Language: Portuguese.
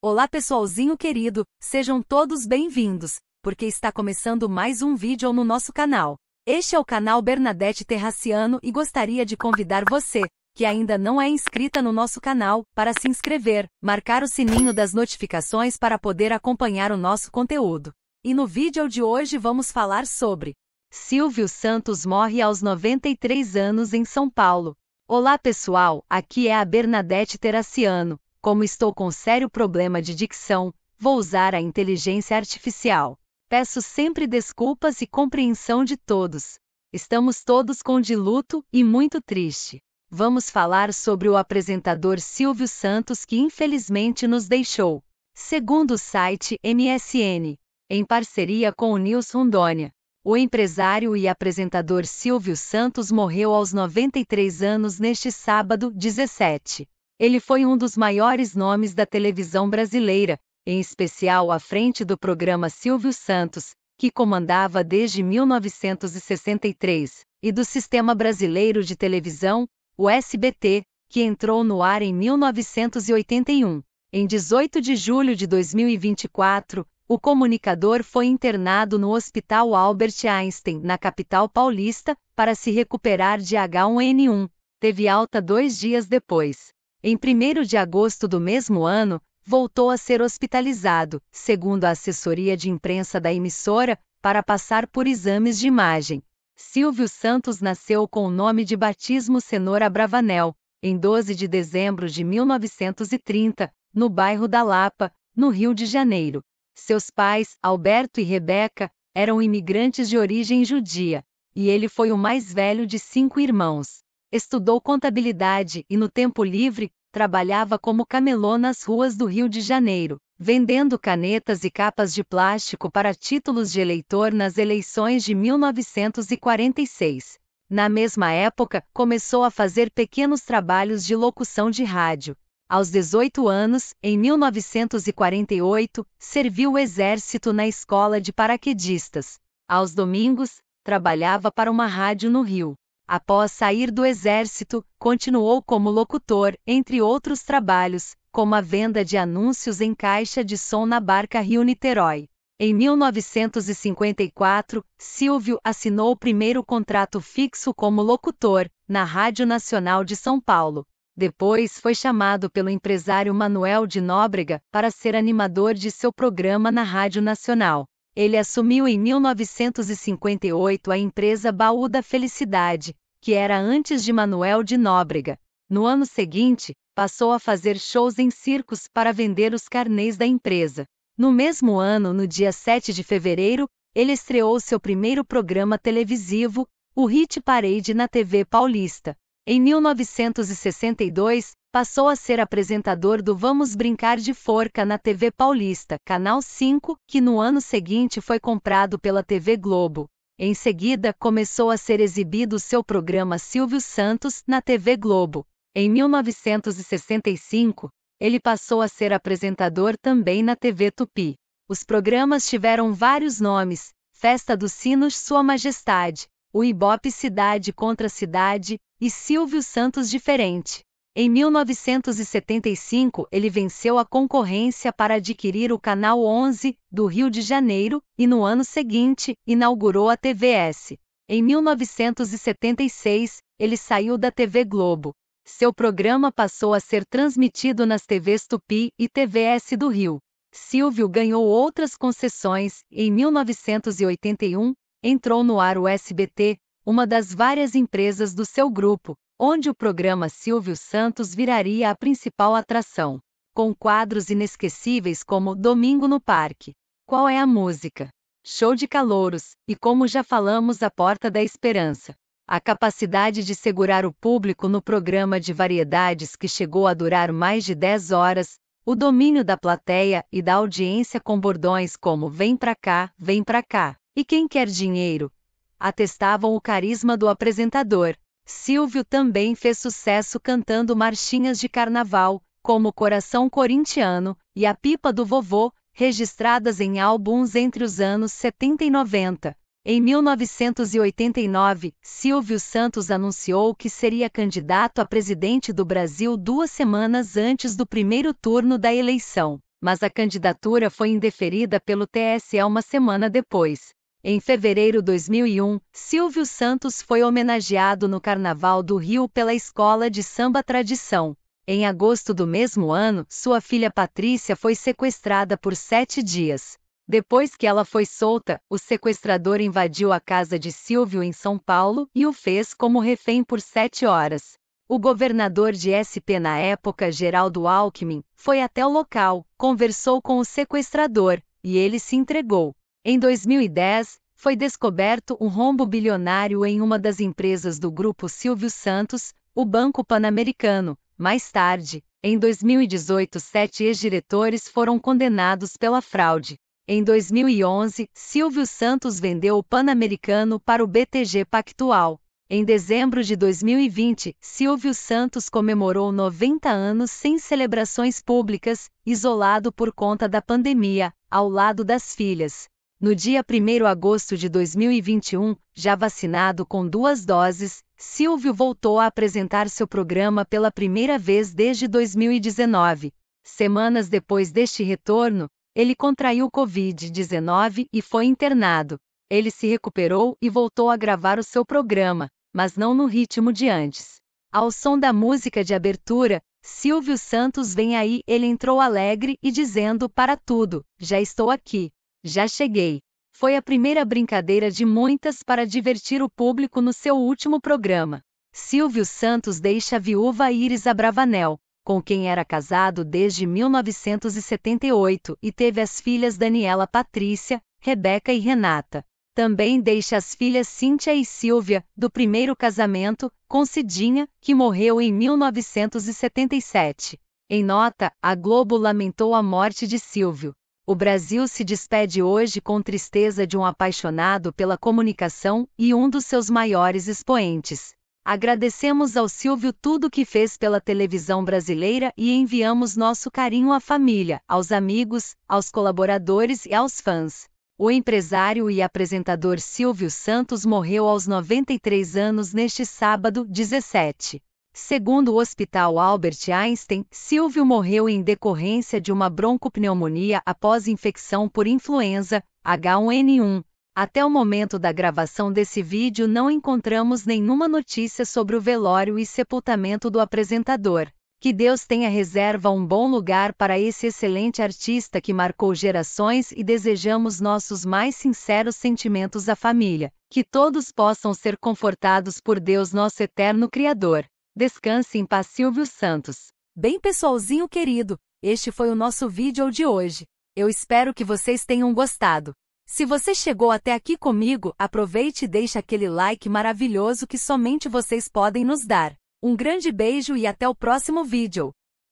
Olá pessoalzinho querido, sejam todos bem-vindos, porque está começando mais um vídeo no nosso canal. Este é o canal Bernadette Terraciano e gostaria de convidar você, que ainda não é inscrita no nosso canal, para se inscrever, marcar o sininho das notificações para poder acompanhar o nosso conteúdo. E no vídeo de hoje vamos falar sobre Silvio Santos morre aos 93 anos em São Paulo. Olá pessoal, aqui é a Bernadette Terraciano, como estou com sério problema de dicção, vou usar a inteligência artificial. Peço sempre desculpas e compreensão de todos. Estamos todos com diluto e muito triste. Vamos falar sobre o apresentador Silvio Santos que infelizmente nos deixou. Segundo o site MSN, em parceria com o News Rondônia, o empresário e apresentador Silvio Santos morreu aos 93 anos neste sábado, 17. Ele foi um dos maiores nomes da televisão brasileira, em especial à frente do programa Silvio Santos, que comandava desde 1963, e do Sistema Brasileiro de Televisão, o SBT, que entrou no ar em 1981. Em 18 de julho de 2024, o comunicador foi internado no Hospital Albert Einstein, na capital paulista, para se recuperar de H1N1. Teve alta dois dias depois. Em 1 de agosto do mesmo ano, voltou a ser hospitalizado, segundo a assessoria de imprensa da emissora, para passar por exames de imagem. Silvio Santos nasceu com o nome de batismo Cenoura Bravanel, em 12 de dezembro de 1930, no bairro da Lapa, no Rio de Janeiro. Seus pais, Alberto e Rebeca, eram imigrantes de origem judia, e ele foi o mais velho de cinco irmãos. Estudou contabilidade e, no tempo livre, trabalhava como camelô nas ruas do Rio de Janeiro, vendendo canetas e capas de plástico para títulos de eleitor nas eleições de 1946. Na mesma época, começou a fazer pequenos trabalhos de locução de rádio. Aos 18 anos, em 1948, serviu o exército na escola de paraquedistas. Aos domingos, trabalhava para uma rádio no Rio. Após sair do exército, continuou como locutor, entre outros trabalhos, como a venda de anúncios em caixa de som na barca Rio-Niterói. Em 1954, Silvio assinou o primeiro contrato fixo como locutor, na Rádio Nacional de São Paulo. Depois foi chamado pelo empresário Manuel de Nóbrega para ser animador de seu programa na Rádio Nacional. Ele assumiu em 1958 a empresa Baú da Felicidade, que era antes de Manuel de Nóbrega. No ano seguinte, passou a fazer shows em circos para vender os carnês da empresa. No mesmo ano, no dia 7 de fevereiro, ele estreou seu primeiro programa televisivo, o Hit Parade na TV Paulista. Em 1962, passou a ser apresentador do Vamos Brincar de Forca na TV Paulista, Canal 5, que no ano seguinte foi comprado pela TV Globo. Em seguida, começou a ser exibido seu programa Silvio Santos na TV Globo. Em 1965, ele passou a ser apresentador também na TV Tupi. Os programas tiveram vários nomes: Festa dos Sinos Sua Majestade, o Ibope Cidade contra Cidade e Silvio Santos Diferente. Em 1975, ele venceu a concorrência para adquirir o Canal 11, do Rio de Janeiro, e no ano seguinte, inaugurou a TVS. Em 1976, ele saiu da TV Globo. Seu programa passou a ser transmitido nas TVs Tupi e TVS do Rio. Silvio ganhou outras concessões em 1981, entrou no ar o SBT, uma das várias empresas do seu grupo, onde o programa Silvio Santos viraria a principal atração, com quadros inesquecíveis como Domingo no Parque, Qual é a Música, Show de Calouros e, como já falamos, A Porta da Esperança. A capacidade de segurar o público no programa de variedades que chegou a durar mais de 10 horas, o domínio da plateia e da audiência com bordões como Vem pra cá, vem pra cá e Quem quer dinheiro, atestavam o carisma do apresentador, Silvio também fez sucesso cantando marchinhas de carnaval, como Coração Corintiano e A Pipa do Vovô, registradas em álbuns entre os anos 70 e 90. Em 1989, Silvio Santos anunciou que seria candidato a presidente do Brasil duas semanas antes do primeiro turno da eleição, mas a candidatura foi indeferida pelo TSE uma semana depois. Em fevereiro de 2001, Silvio Santos foi homenageado no Carnaval do Rio pela Escola de Samba Tradição. Em agosto do mesmo ano, sua filha Patrícia foi sequestrada por sete dias. Depois que ela foi solta, o sequestrador invadiu a casa de Silvio em São Paulo e o fez como refém por sete horas. O governador de SP na época, Geraldo Alckmin, foi até o local, conversou com o sequestrador e ele se entregou. Em 2010, foi descoberto um rombo bilionário em uma das empresas do grupo Silvio Santos, o Banco Pan-Americano. Mais tarde, em 2018, sete ex-diretores foram condenados pela fraude. Em 2011, Silvio Santos vendeu o Pan-Americano para o BTG Pactual. Em dezembro de 2020, Silvio Santos comemorou 90 anos sem celebrações públicas, isolado por conta da pandemia, ao lado das filhas. No dia 1 de agosto de 2021, já vacinado com duas doses, Silvio voltou a apresentar seu programa pela primeira vez desde 2019. Semanas depois deste retorno, ele contraiu Covid-19 e foi internado. Ele se recuperou e voltou a gravar o seu programa, mas não no ritmo de antes. Ao som da música de abertura, Silvio Santos vem aí, ele entrou alegre e dizendo para tudo: Já estou aqui. Já cheguei. Foi a primeira brincadeira de muitas para divertir o público no seu último programa. Silvio Santos deixa a viúva Iris Abravanel, com quem era casado desde 1978 e teve as filhas Daniela Patrícia, Rebeca e Renata. Também deixa as filhas Cíntia e Silvia, do primeiro casamento, com Cidinha, que morreu em 1977. Em nota, a Globo lamentou a morte de Silvio, o Brasil se despede hoje com tristeza de um apaixonado pela comunicação e um dos seus maiores expoentes. Agradecemos ao Silvio tudo o que fez pela televisão brasileira e enviamos nosso carinho à família, aos amigos, aos colaboradores e aos fãs. O empresário e apresentador Silvio Santos morreu aos 93 anos neste sábado, 17. Segundo o Hospital Albert Einstein, Silvio morreu em decorrência de uma broncopneumonia após infecção por influenza H1N1. Até o momento da gravação desse vídeo não encontramos nenhuma notícia sobre o velório e sepultamento do apresentador. Que Deus tenha reserva um bom lugar para esse excelente artista que marcou gerações e desejamos nossos mais sinceros sentimentos à família. Que todos possam ser confortados por Deus, nosso eterno Criador. Descanse em paz, Silvio Santos. Bem, pessoalzinho querido, este foi o nosso vídeo de hoje. Eu espero que vocês tenham gostado. Se você chegou até aqui comigo, aproveite e deixe aquele like maravilhoso que somente vocês podem nos dar. Um grande beijo e até o próximo vídeo.